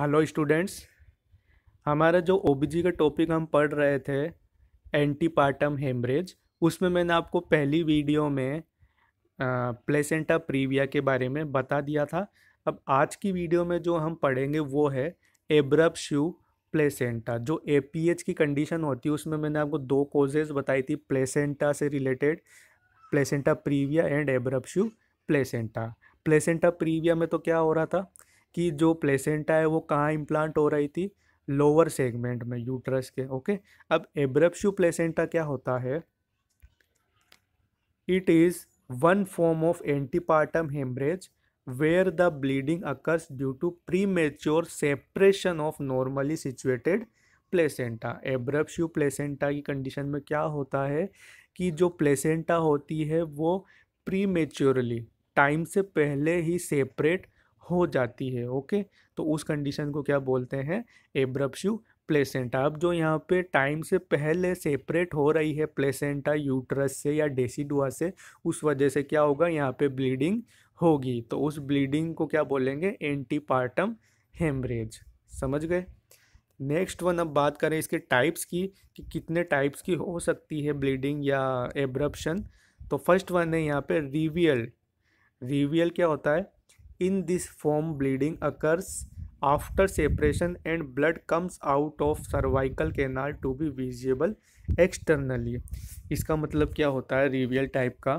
Hello students हमारा जो ओ का टॉपिक हम पढ़ रहे थे एंटी पार्टम हेमरेज उसमें मैंने आपको पहली वीडियो में प्लेसेंटा प्रीविया के बारे में बता दिया था अब आज की वीडियो में जो हम पढ़ेंगे वो है एब्रब शू प्लेसेंटा जो ए की कंडीशन होती है उसमें मैंने आपको दो कोजेज़ बताई थी प्लेसेंटा से related placenta previa and abruptio placenta placenta previa में तो क्या हो रहा था कि जो प्लेसेंटा है वो कहाँ इम्प्लांट हो रही थी लोअर सेगमेंट में यूट्रस के ओके अब एब्रप्शू प्लेसेंटा क्या होता है it is one form of antepartum haemorrhage where the bleeding occurs due to premature separation of normally situated placenta abruptio placenta की कंडीशन में क्या होता है कि जो प्लेसेंटा होती है वो प्री मेच्योरली टाइम से पहले ही सेपरेट हो जाती है ओके तो उस कंडीशन को क्या बोलते हैं एब्रप्शु प्लेसेंटा अब जो यहाँ पे टाइम से पहले सेपरेट हो रही है प्लेसेंटा यूट्रस से या डेसीडुआ से उस वजह से क्या होगा यहाँ पे ब्लीडिंग होगी तो उस ब्लीडिंग को क्या बोलेंगे एंटीपार्टम हेमरेज समझ गए नेक्स्ट वन अब बात करें इसके टाइप्स की कि कितने टाइप्स की हो सकती है ब्लीडिंग या एब्रप्शन तो फर्स्ट वन है यहाँ पे रिवियल रिवियल क्या होता है in this form bleeding occurs after separation and blood comes out of cervical canal to be visible externally इसका मतलब क्या होता है रिवियल टाइप का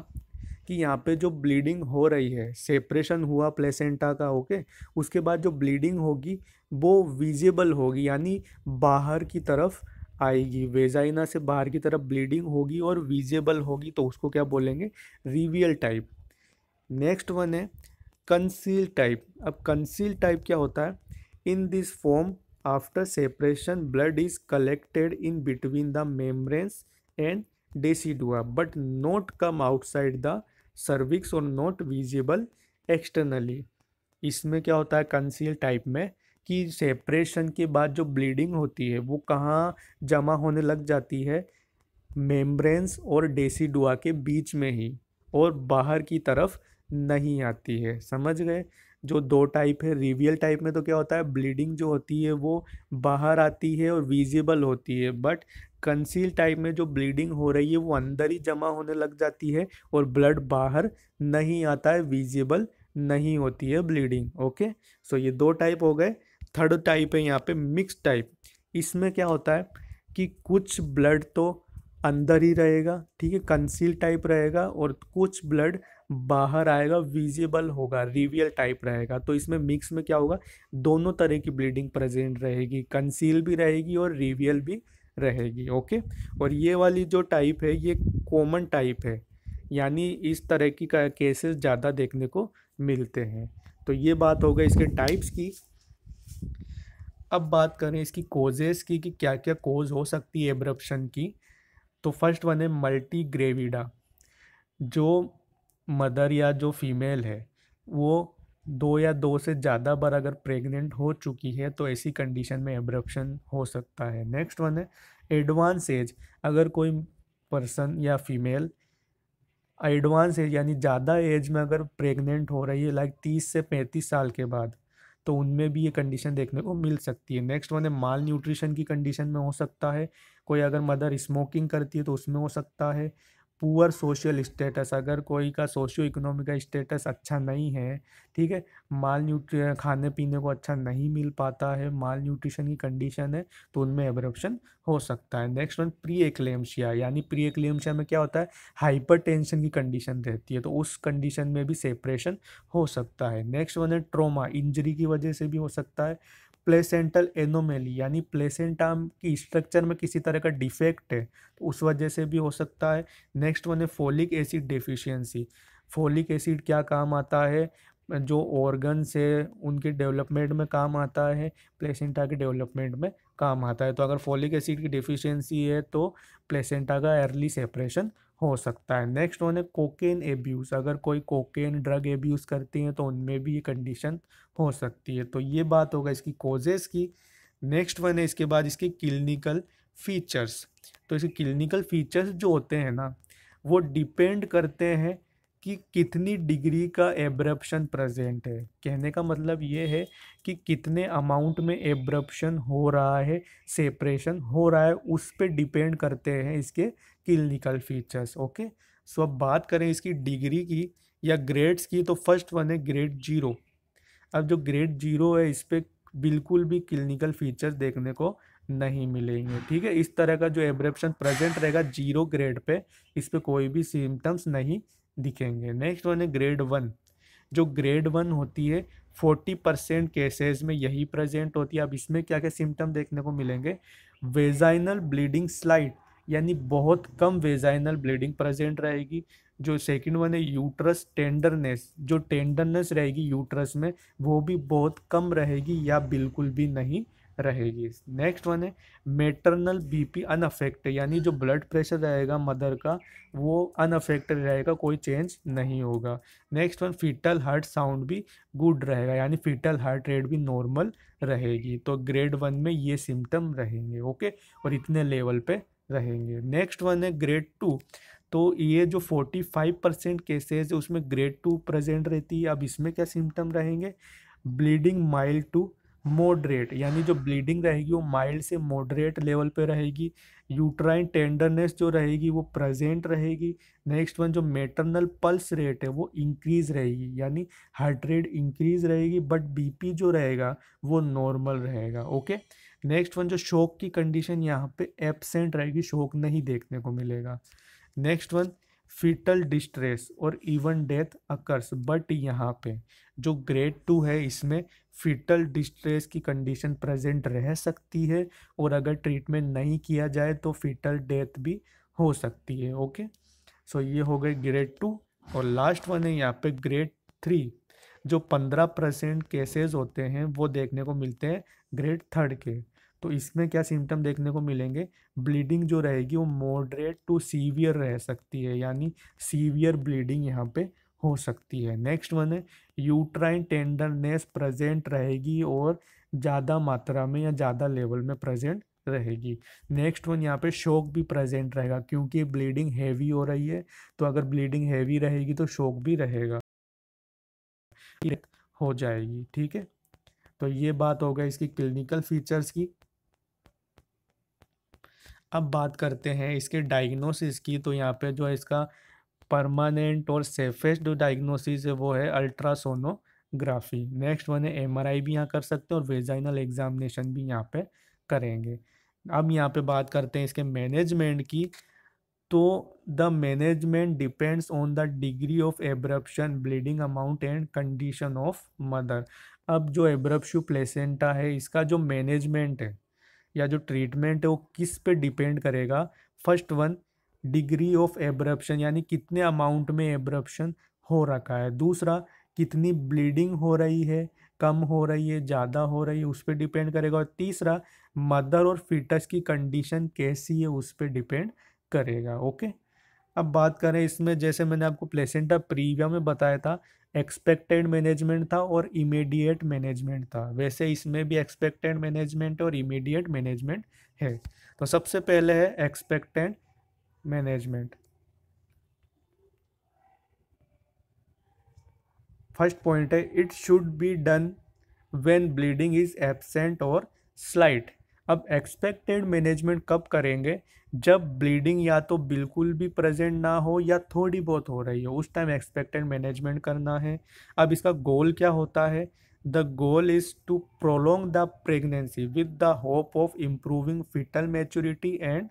कि यहाँ पे जो ब्लीडिंग हो रही है सेपरेशन हुआ प्लेसेंटा का ओके उसके बाद जो ब्लीडिंग होगी वो विजिबल होगी यानी बाहर की तरफ आएगी वेजाइना से बाहर की तरफ ब्लीडिंग होगी और विजिबल होगी तो उसको क्या बोलेंगे रिवियल टाइप नेक्स्ट वन है कंसील टाइप अब कंसील टाइप क्या होता है in this form after separation blood is collected in between the membranes and decidua but not come outside the cervix और नॉट विजिबल एक्सटर्नली इसमें क्या होता है कंसील टाइप में कि सेपरेशन के बाद जो ब्लीडिंग होती है वो कहाँ जमा होने लग जाती है मेम्ब्रेन्स और डेसीडुआ के बीच में ही और बाहर की तरफ नहीं आती है समझ गए जो दो टाइप है रिवियल टाइप में तो क्या होता है ब्लीडिंग जो होती है वो बाहर आती है और विजिबल होती है बट कंसील टाइप में जो ब्लीडिंग हो रही है वो अंदर ही जमा होने लग जाती है और ब्लड बाहर नहीं आता है विजिबल नहीं होती है ब्लीडिंग ओके सो ये दो टाइप हो गए थर्ड टाइप है यहाँ पे मिक्स टाइप इसमें क्या होता है कि कुछ ब्लड तो अंदर ही रहेगा ठीक है कंसील टाइप रहेगा और कुछ ब्लड बाहर आएगा विजिबल होगा रिवियल टाइप रहेगा तो इसमें मिक्स में क्या होगा दोनों तरह की ब्लीडिंग प्रेजेंट रहेगी कंसील भी रहेगी और रिवियल भी रहेगी ओके और ये वाली जो टाइप है ये कॉमन टाइप है यानी इस तरह की केसेस ज़्यादा देखने को मिलते हैं तो ये बात हो गई इसके टाइप्स की अब बात करें इसकी कोजेस की कि क्या क्या कोज हो सकती है एब्रप्शन की तो फर्स्ट वन है मल्टी ग्रेविडा जो मदर या जो फीमेल है वो दो या दो से ज़्यादा बार अगर प्रेग्नेंट हो चुकी है तो ऐसी कंडीशन में एब्रप्शन हो सकता है नेक्स्ट वन है एडवांस एज अगर कोई पर्सन या फीमेल एडवांस एज यानी ज़्यादा एज में अगर प्रेग्नेंट हो रही है लाइक तीस से पैंतीस साल के बाद तो उनमें भी ये कंडीशन देखने को मिल सकती है नेक्स्ट वन है माल न्यूट्रिशन की कंडीशन में हो सकता है कोई अगर मदर स्मोकिंग करती है तो उसमें हो सकता है पुअर सोशल स्टेटस अगर कोई का सोशियो इकोनॉमिक स्टेटस अच्छा नहीं है ठीक है माल न्यूट्री खाने पीने को अच्छा नहीं मिल पाता है माल न्यूट्रिशन की कंडीशन है तो उनमें एबरप्शन हो सकता है नेक्स्ट वन प्री एक्लेम्शिया यानी प्री एक्लेम्शिया में क्या होता है हाइपर टेंशन की कंडीशन रहती है तो उस कंडीशन में भी सेपरेशन हो सकता है नेक्स्ट वन है ट्रोमा इंजरी की वजह से भी हो सकता है प्लेसेंटल एनोमेली यानी प्लेसेंटा की स्ट्रक्चर में किसी तरह का डिफेक्ट है तो उस वजह से भी हो सकता है नेक्स्ट वन है folic acid deficiency folic acid क्या काम आता है जो ऑर्गन्स है उनके डेवलपमेंट में काम आता है प्लेसेंटा के डेवलपमेंट में काम आता है तो अगर फोलिक एसिड की डिफिशियंसी है तो प्लेसेंटा का अर्ली सेपरेशन हो सकता है नेक्स्ट उन्हें कोकेन एब्यूज़ अगर कोई कोकेन ड्रग एब्यूज़ करती हैं तो उनमें भी ये कंडीशन हो सकती है तो ये बात होगा इसकी कोजेस की नेक्स्ट वन है इसके बाद इसके क्लिनिकल फीचर्स तो इसके क्लिनिकल फीचर्स जो होते हैं ना वो डिपेंड करते हैं कि कितनी डिग्री का एब्रप्शन प्रेजेंट है कहने का मतलब ये है कि कितने अमाउंट में एब्रप्शन हो रहा है सेपरेशन हो रहा है उस पर डिपेंड करते हैं इसके क्लिनिकल फीचर्स ओके सो अब बात करें इसकी डिग्री की या ग्रेड्स की तो फर्स्ट वन है ग्रेड जीरो अब जो ग्रेड जीरो है इस पर बिल्कुल भी क्लिनिकल फीचर्स देखने को नहीं मिलेंगे ठीक है इस तरह का जो एब्रेप्शन प्रेजेंट रहेगा जीरो ग्रेड पे इस पर कोई भी सिम्टम्स नहीं दिखेंगे नेक्स्ट वन है ग्रेड वन जो ग्रेड वन होती है फोर्टी परसेंट केसेज में यही प्रेजेंट होती है अब इसमें क्या क्या सिम्टम देखने को मिलेंगे वेजाइनल ब्लीडिंग स्लाइड यानी बहुत कम वेजाइनल ब्लीडिंग प्रेजेंट रहेगी जो सेकंड वन है यूट्रस टेंडरनेस जो टेंडरनेस रहेगी यूट्रस में वो भी बहुत कम रहेगी या बिल्कुल भी नहीं रहेगी नेक्स्ट वन है मेटरनल बीपी अनअफेक्ट यानी जो ब्लड प्रेशर रहेगा मदर का वो अनअफेक्टेड रहेगा कोई चेंज नहीं होगा next one foetal heart sound भी गुड रहेगा यानी फीटल हार्ट रेट भी नॉर्मल रहेगी तो ग्रेड वन में ये सिम्टम रहेंगे ओके और इतने लेवल पे रहेंगे नेक्स्ट वन है ग्रेड टू तो ये जो 45 परसेंट केसेज उसमें ग्रेड टू प्रेजेंट रहती है अब इसमें क्या सिम्टम रहेंगे ब्लीडिंग माइल्ड टू मोडरेट यानी जो ब्लीडिंग रहेगी वो माइल्ड से मॉडरेट लेवल पे रहेगी यूट्राइन टेंडरनेस जो रहेगी वो प्रेजेंट रहेगी नेक्स्ट वन जो मेटरनल पल्स रेट है वो इंक्रीज रहेगी यानी हार्ट रेट इंक्रीज रहेगी बट बीपी जो रहेगा वो नॉर्मल रहेगा ओके okay? नेक्स्ट वन जो शोक की कंडीशन यहाँ पे एबसेंट रहेगी शोक नहीं देखने को मिलेगा नेक्स्ट वन फीटल डिस्ट्रेस और इवन डेथ अकर्स बट यहाँ पे जो ग्रेड टू है इसमें फीटल डिस्ट्रेस की कंडीशन प्रेजेंट रह सकती है और अगर ट्रीटमेंट नहीं किया जाए तो फीटल डेथ भी हो सकती है ओके सो ये हो गए ग्रेड टू और लास्ट वन है यहाँ पे ग्रेड थ्री जो पंद्रह परसेंट केसेज होते हैं वो देखने को मिलते हैं ग्रेड थर्ड के तो इसमें क्या सिम्टम देखने को मिलेंगे ब्लीडिंग जो रहेगी वो मॉडरेट टू सीवियर रह सकती है यानी सीवियर ब्लीडिंग यहाँ पे हो सकती है नेक्स्ट वन है यूट्राइन टेंडरनेस प्रेजेंट रहेगी और ज़्यादा मात्रा में या ज़्यादा लेवल में प्रेजेंट रहेगी नेक्स्ट वन यहाँ पे शोक भी प्रेजेंट रहेगा क्योंकि ब्लीडिंग हैवी हो रही है तो अगर ब्लीडिंग हैवी रहेगी तो शोक भी रहेगा हो जाएगी ठीक है तो ये बात हो गई इसकी क्लिनिकल फीचर्स की अब बात करते हैं इसके डायग्नोसिस की तो यहाँ पे जो है इसका परमानेंट और सेफेस्ट जो डायग्नोसिस है वो है अल्ट्रासोनोग्राफी नेक्स्ट वन है एमआरआई भी यहाँ कर सकते हैं और वेजाइनल एग्जामिनेशन भी यहाँ पे करेंगे अब यहाँ पे बात करते हैं इसके मैनेजमेंट की तो the management depends on the degree of abruption bleeding amount and condition of mother अब जो एब्रप्शू प्लेसेंटा है इसका जो मैनेजमेंट है या जो ट्रीटमेंट है वो किस पे डिपेंड करेगा first one degree of abruption यानी कितने अमाउंट में एब्रप्शन हो रखा है दूसरा कितनी ब्लीडिंग हो रही है कम हो रही है ज़्यादा हो रही है उस पर डिपेंड करेगा और तीसरा मदर और फीटस की कंडीशन कैसी है उस पर डिपेंड करेगा ओके अब बात करें इसमें जैसे मैंने आपको प्लेसेंटा प्रीविया में बताया था एक्सपेक्टेड मैनेजमेंट था और इमीडिएट मैनेजमेंट था वैसे इसमें भी एक्सपेक्टेड मैनेजमेंट और इमीडिएट मैनेजमेंट है तो सबसे पहले है एक्सपेक्टेड मैनेजमेंट फर्स्ट पॉइंट है it should be done when bleeding is absent और स्लाइट अब एक्सपेक्टेड मैनेजमेंट कब करेंगे जब ब्लीडिंग या तो बिल्कुल भी प्रेजेंट ना हो या थोड़ी बहुत हो रही हो उस टाइम एक्सपेक्टेड मैनेजमेंट करना है अब इसका गोल क्या होता है the goal is to prolong the pregnancy with the hope of improving fetal maturity and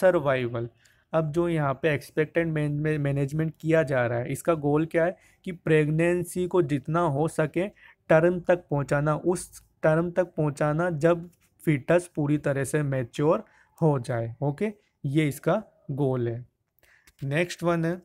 survival अब जो यहाँ पे एक्सपेक्टेड मैनेजमेंट किया जा रहा है इसका गोल क्या है कि प्रेगनेंसी को जितना हो सके टर्म तक पहुँचाना उस टर्म तक पहुँचाना जब फीटस पूरी तरह से मैच्योर हो जाए ओके ये इसका गोल है नेक्स्ट वन है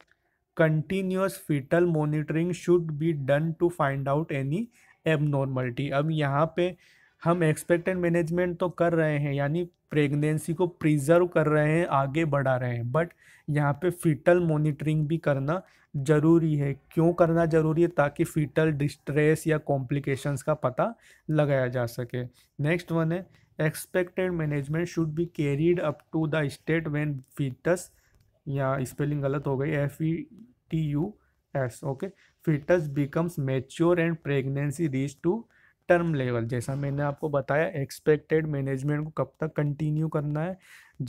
continuous fetal monitoring should be done to find out any abnormality अब यहाँ पे हम एक्सपेक्टेड मैनेजमेंट तो कर रहे हैं यानी प्रेगनेंसी को प्रिजर्व कर रहे हैं आगे बढ़ा रहे हैं बट यहाँ पे फीटल मोनिटरिंग भी करना ज़रूरी है क्यों करना ज़रूरी है ताकि फीटल डिस्ट्रेस या कॉम्प्लिकेशंस का पता लगाया जा सके नेक्स्ट वन है expected management should be carried up to the state when fetus या स्पेलिंग गलत हो गई F E T U S okay fetus becomes mature and pregnancy reach to term level जैसा मैंने आपको बताया एक्सपेक्टेड मैनेजमेंट को कब तक कंटिन्यू करना है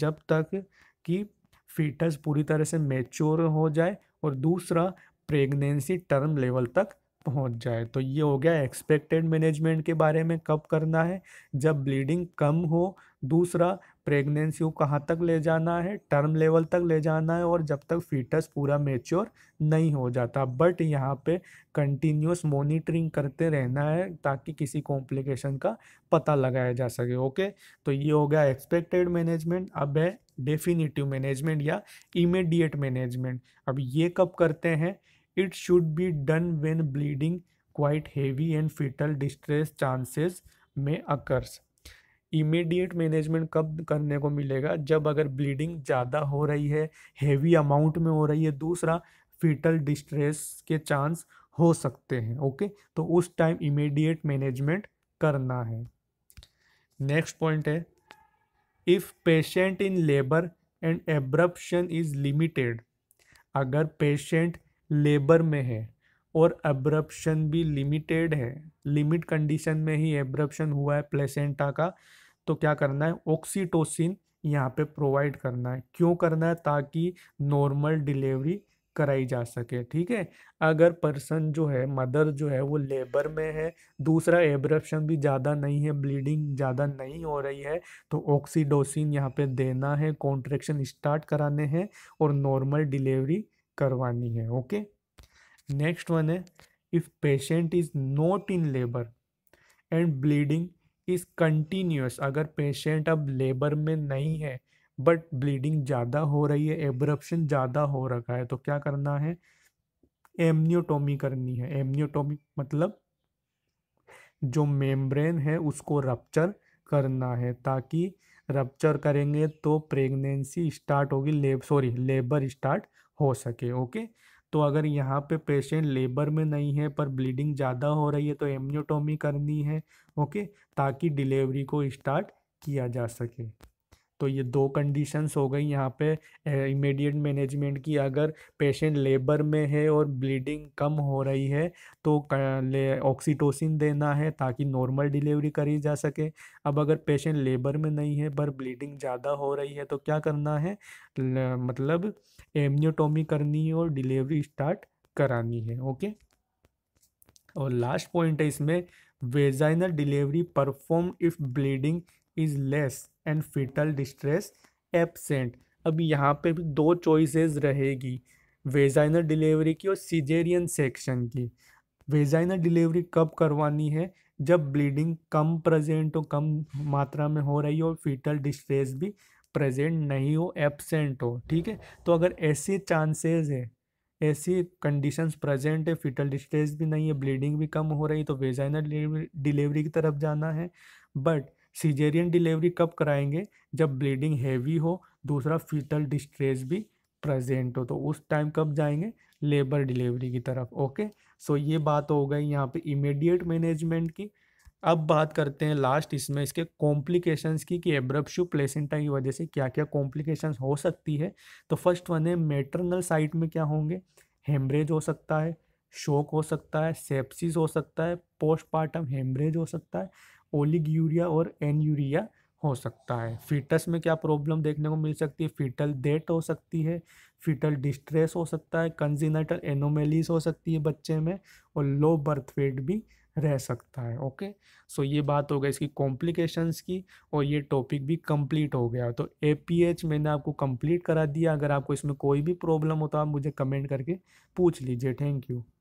जब तक कि फीटस पूरी तरह से मेच्योर हो जाए और दूसरा प्रेगनेंसी टर्म लेवल तक पहुंच जाए तो ये हो गया एक्सपेक्टेड मैनेजमेंट के बारे में कब करना है जब ब्लीडिंग कम हो दूसरा प्रेगनेंसी को कहाँ तक ले जाना है टर्म लेवल तक ले जाना है और जब तक फीटस पूरा मेच्योर नहीं हो जाता बट यहाँ पे कंटिन्यूस मॉनिटरिंग करते रहना है ताकि किसी कॉम्प्लिकेशन का पता लगाया जा सके ओके तो ये हो गया एक्सपेक्टेड मैनेजमेंट अब है डेफिनेटिव मैनेजमेंट या इमेडिएट मैनेजमेंट अब ये कब करते हैं it should be done when bleeding quite heavy and fetal distress chances में अकर्स इमीडिएट मैनेजमेंट कब करने को मिलेगा जब अगर ब्लीडिंग ज़्यादा हो रही है हेवी अमाउंट में हो रही है दूसरा फीटल डिस्ट्रेस के चांस हो सकते हैं ओके तो उस टाइम इमीडिएट मैनेजमेंट करना है नेक्स्ट पॉइंट है if patient in labour and abruption is limited अगर पेशेंट लेबर में है और एब्रप्शन भी लिमिटेड है लिमिट कंडीशन में ही एब्रप्शन हुआ है प्लेसेंटा का तो क्या करना है ऑक्सीटोसिन यहाँ पे प्रोवाइड करना है क्यों करना है ताकि नॉर्मल डिलीवरी कराई जा सके ठीक है अगर पर्सन जो है मदर जो है वो लेबर में है दूसरा एब्रप्शन भी ज़्यादा नहीं है ब्लीडिंग ज़्यादा नहीं हो रही है तो ऑक्सीडोसिन यहाँ पे देना है कॉन्ट्रेक्शन स्टार्ट कराने हैं और नॉर्मल डिलीवरी करवानी है ओके नेक्स्ट वन है if patient is not in labour and bleeding is continuous अगर पेशेंट अब लेबर में नहीं है बट ब्लीडिंग ज़्यादा हो रही है एब्रप्शन ज़्यादा हो रखा है तो क्या करना है एमनियोटोमी करनी है एमनियोटोमी मतलब जो मेम्ब्रेन है उसको रप्चर करना है ताकि रप्चर करेंगे तो प्रेगनेंसी स्टार्ट होगी लेब सॉरी लेबर स्टार्ट हो सके ओके तो अगर यहाँ पे पेशेंट लेबर में नहीं है पर ब्लीडिंग ज़्यादा हो रही है तो एमनियोटोमी करनी है ओके ताकि डिलीवरी को स्टार्ट किया जा सके तो ये दो कंडीशंस हो गई यहाँ पे इमीडिएट मैनेजमेंट की अगर पेशेंट लेबर में है और ब्लीडिंग कम हो रही है तो ऑक्सीटोसिन देना है ताकि नॉर्मल डिलीवरी करी जा सके अब अगर पेशेंट लेबर में नहीं है पर ब्लीडिंग ज़्यादा हो रही है तो क्या करना है ल, मतलब एमनियोटोमी करनी है और डिलीवरी स्टार्ट करानी है ओके और लास्ट पॉइंट है इसमें vaginal delivery perform if bleeding is less and fetal distress absent अब यहाँ पे भी दो चॉइसेस रहेगी वेजाइनर डिलीवरी की और सीजेरियन सेक्शन की वेजाइनर डिलीवरी कब करवानी है जब ब्लीडिंग कम प्रेजेंट हो कम मात्रा में हो रही हो और फीटल डिस्ट्रेस भी प्रेजेंट नहीं हो एबसेंट हो ठीक है तो अगर ऐसे चांसेस है ऐसी कंडीशंस प्रेजेंट है फीटल डिस्ट्रेस भी नहीं है ब्लीडिंग भी कम हो रही तो वेजाइनर डिलीवरी की तरफ जाना है बट सीजेरियन डिलीवरी कब कराएंगे जब ब्लीडिंग हैवी हो दूसरा फीटल डिस्ट्रेस भी प्रेजेंट हो तो उस टाइम कब जाएंगे लेबर डिलीवरी की तरफ ओके सो ये बात हो गई यहाँ पे इमीडिएट मैनेजमेंट की अब बात करते हैं लास्ट इसमें इसके कॉम्प्लिकेशंस की कि एब्रप्शू प्लेसेंटा की वजह से क्या क्या कॉम्प्लिकेशंस हो सकती है तो फर्स्ट वन है मेटरनल साइट में क्या होंगे हेमरेज हो सकता है शोक हो सकता है सेप्सिस हो सकता है पोस्टपार्टम हेमरेज हो सकता है ओलिग यूरिया और एन यूरिया हो सकता है फीटस में क्या प्रॉब्लम देखने को मिल सकती है फीटल डेट हो सकती है फीटल डिस्ट्रेस हो सकता है कंजिनेटल एनोमेलीज हो सकती है बच्चे में और लो बर्थ वेट भी रह सकता है ओके सो ये बात हो गई इसकी कॉम्प्लिकेशंस की और ये टॉपिक भी कंप्लीट हो गया तो ए मैंने आपको कंप्लीट करा दिया अगर आपको इसमें कोई भी प्रॉब्लम हो तो आप मुझे कमेंट करके पूछ लीजिए थैंक यू